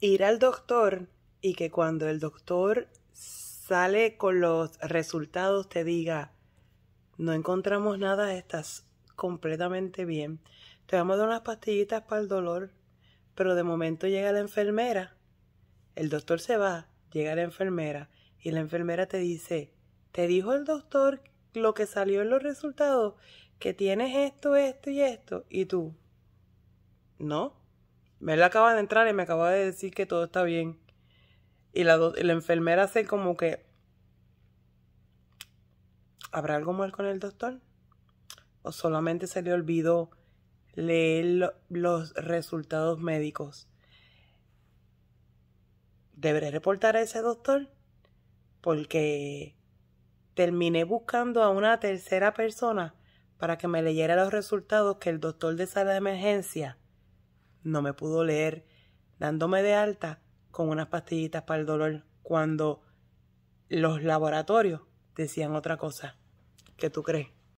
ir al doctor y que cuando el doctor sale con los resultados te diga, no encontramos nada, estás completamente bien. Te vamos a dar unas pastillitas para el dolor, pero de momento llega la enfermera. El doctor se va, llega la enfermera y la enfermera te dice, te dijo el doctor lo que salió en los resultados, que tienes esto, esto y esto, y tú, ¿no? él acaba de entrar y me acaba de decir que todo está bien. Y la, enfermera hace como que... ¿Habrá algo mal con el doctor? ¿O solamente se le olvidó leer los resultados médicos? ¿Deberé reportar a ese doctor? Porque terminé buscando a una tercera persona para que me leyera los resultados que el doctor de sala de emergencia no me pudo leer, dándome de alta con unas pastillitas para el dolor cuando los laboratorios decían otra cosa. que tú crees?